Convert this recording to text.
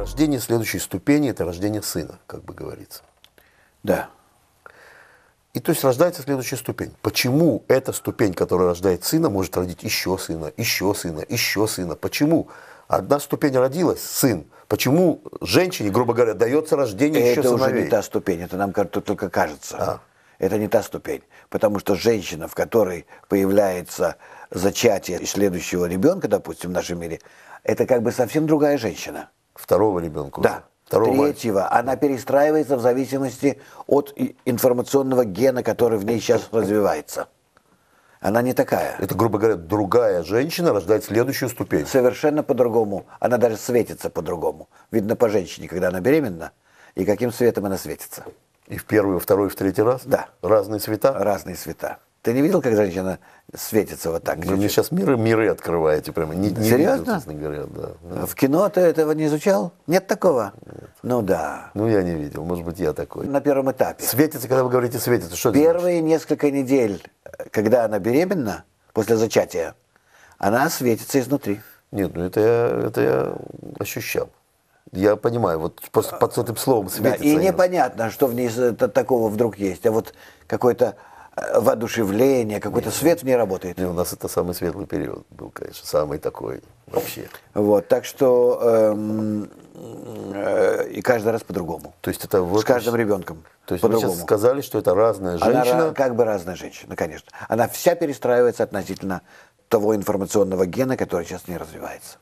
рождение следующей ступени – это рождение сына, как бы говорится. Да. И то есть рождается следующая ступень. Почему эта ступень, которая рождает сына, может родить еще сына, еще сына, еще сына? Почему? Одна ступень родилась, сын. Почему женщине, грубо говоря, дается рождение еще сына? Это уже не та ступень, это нам только кажется. А. Это не та ступень. Потому что женщина, в которой появляется зачатие следующего ребенка, допустим, в нашем мире, это как бы совсем другая женщина. Второго ребенка. Да. Второго третьего. Мальчика. Она перестраивается в зависимости от информационного гена, который в ней сейчас развивается. Она не такая. Это, грубо говоря, другая женщина рождает следующую ступень. Совершенно по-другому. Она даже светится по-другому. Видно по женщине, когда она беременна, и каким светом она светится. И в первый, и второй, в третий раз? Да. Разные цвета? Разные цвета. Ты не видел, как женщина светится вот так? Вы мне сейчас миры, миры открываете прямо. Не, не Серьезно? Видел, говоря, да. В кино ты этого не изучал? Нет такого? Нет. Ну да. Ну я не видел, может быть, я такой. На первом этапе. Светится, когда вы говорите светится, что Первые несколько недель, когда она беременна, после зачатия, она светится изнутри. Нет, ну это я, это я ощущал. Я понимаю, вот просто под сотым словом светится. Да, и непонятно, что в ней такого вдруг есть. А вот какой-то Э, воодушевление, какой-то свет в ней работает. И у нас это самый светлый период был, конечно, самый такой вообще. Вот, так что эм, э, и каждый раз по-другому. То есть это вот с каждым ребенком. То есть по-другому. вы сейчас сказали, что это разная женщина. Она как бы разная женщина, конечно. Она вся перестраивается относительно того информационного гена, который сейчас не развивается.